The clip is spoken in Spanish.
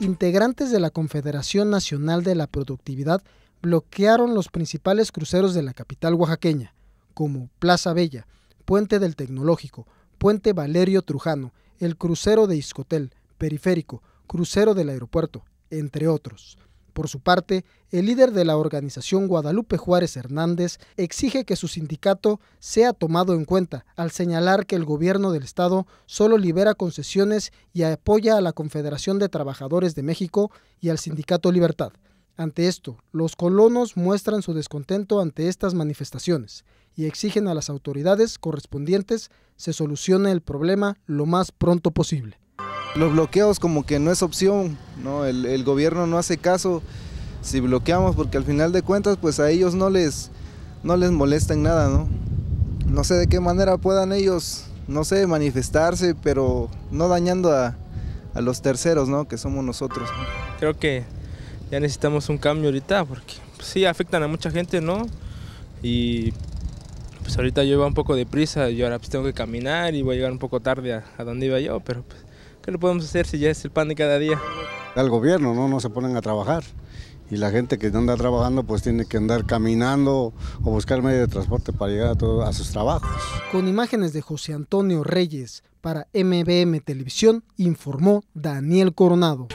integrantes de la Confederación Nacional de la Productividad bloquearon los principales cruceros de la capital oaxaqueña, como Plaza Bella, Puente del Tecnológico, Puente Valerio Trujano, el crucero de Iscotel, Periférico, crucero del aeropuerto, entre otros. Por su parte, el líder de la organización Guadalupe Juárez Hernández exige que su sindicato sea tomado en cuenta al señalar que el gobierno del Estado solo libera concesiones y apoya a la Confederación de Trabajadores de México y al Sindicato Libertad. Ante esto, los colonos muestran su descontento ante estas manifestaciones y exigen a las autoridades correspondientes se solucione el problema lo más pronto posible. Los bloqueos como que no es opción, ¿no? El, gobierno no hace caso si bloqueamos porque al final de cuentas pues a ellos no les, no les molesta en nada, ¿no? No sé de qué manera puedan ellos, no sé, manifestarse, pero no dañando a, los terceros, ¿no? Que somos nosotros. Creo que ya necesitamos un cambio ahorita porque pues, sí afectan a mucha gente, ¿no? Y pues ahorita yo iba un poco de prisa y ahora pues tengo que caminar y voy a llegar un poco tarde a, a donde iba yo, pero pues ¿Qué le podemos hacer si ya es el pan de cada día? Al gobierno, ¿no? No se ponen a trabajar. Y la gente que no anda trabajando pues tiene que andar caminando o buscar medio de transporte para llegar a, todo, a sus trabajos. Con imágenes de José Antonio Reyes para MBM Televisión, informó Daniel Coronado.